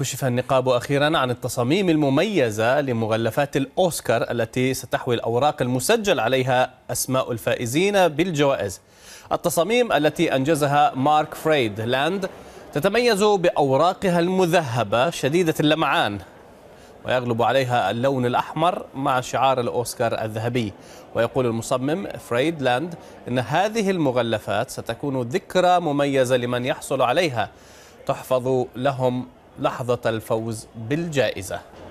كشف النقاب أخيرا عن التصاميم المميزة لمغلفات الأوسكار التي ستحوي الأوراق المسجل عليها أسماء الفائزين بالجوائز التصاميم التي أنجزها مارك فريد لاند تتميز بأوراقها المذهبة شديدة اللمعان ويغلب عليها اللون الأحمر مع شعار الأوسكار الذهبي ويقول المصمم فريد لاند أن هذه المغلفات ستكون ذكرى مميزة لمن يحصل عليها تحفظ لهم لحظة الفوز بالجائزة